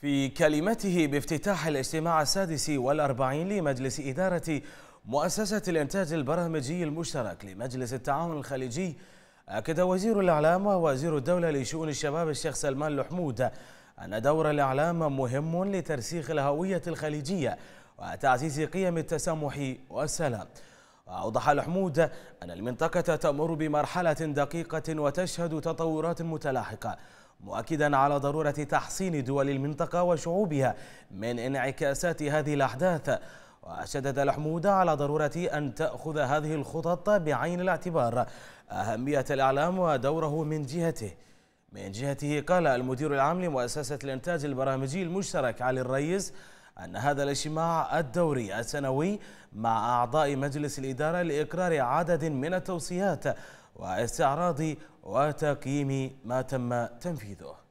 في كلمته بافتتاح الاجتماع السادس والأربعين لمجلس إدارة مؤسسة الإنتاج البرامجي المشترك لمجلس التعاون الخليجي أكد وزير الإعلام ووزير الدولة لشؤون الشباب الشيخ سلمان الحمود أن دور الإعلام مهم لترسيخ الهوية الخليجية وتعزيز قيم التسامح والسلام وأوضح الحمود أن المنطقة تمر بمرحلة دقيقة وتشهد تطورات متلاحقة مؤكدا على ضرورة تحصين دول المنطقة وشعوبها من انعكاسات هذه الأحداث وشدد الحمودة على ضرورة أن تأخذ هذه الخطط بعين الاعتبار أهمية الإعلام ودوره من جهته من جهته قال المدير العام لمؤسسة الإنتاج البرامجي المشترك علي الرئيس أن هذا الاجتماع الدوري السنوي مع أعضاء مجلس الإدارة لإقرار عدد من التوصيات واستعراض وتقييم ما تم تنفيذه